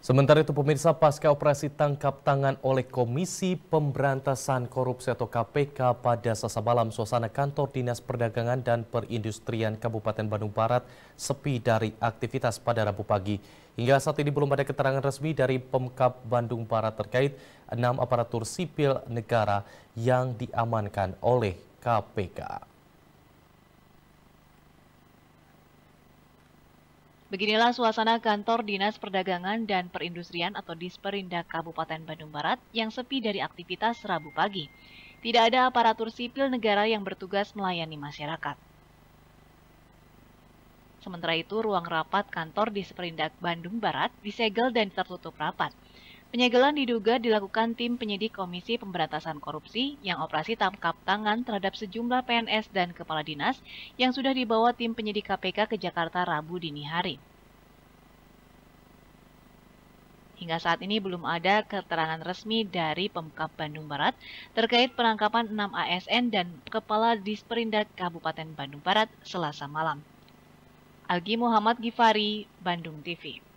Sementara itu pemirsa pasca operasi tangkap tangan oleh Komisi Pemberantasan Korupsi atau KPK pada sasa malam suasana kantor Dinas Perdagangan dan Perindustrian Kabupaten Bandung Barat sepi dari aktivitas pada Rabu pagi. Hingga saat ini belum ada keterangan resmi dari Pemkap Bandung Barat terkait enam aparatur sipil negara yang diamankan oleh KPK. Beginilah suasana kantor Dinas Perdagangan dan Perindustrian atau Disperindak Kabupaten Bandung Barat yang sepi dari aktivitas Rabu pagi. Tidak ada aparatur sipil negara yang bertugas melayani masyarakat. Sementara itu, ruang rapat kantor Disperindak Bandung Barat disegel dan tertutup rapat. Penyegelan diduga dilakukan tim penyidik Komisi Pemberantasan Korupsi yang operasi tangkap tangan terhadap sejumlah PNS dan kepala dinas yang sudah dibawa tim penyidik KPK ke Jakarta Rabu dini hari. Hingga saat ini belum ada keterangan resmi dari Pemkap Bandung Barat terkait penangkapan 6 ASN dan Kepala Disperindak Kabupaten Bandung Barat selasa malam. Algi Muhammad Gifari, Bandung TV.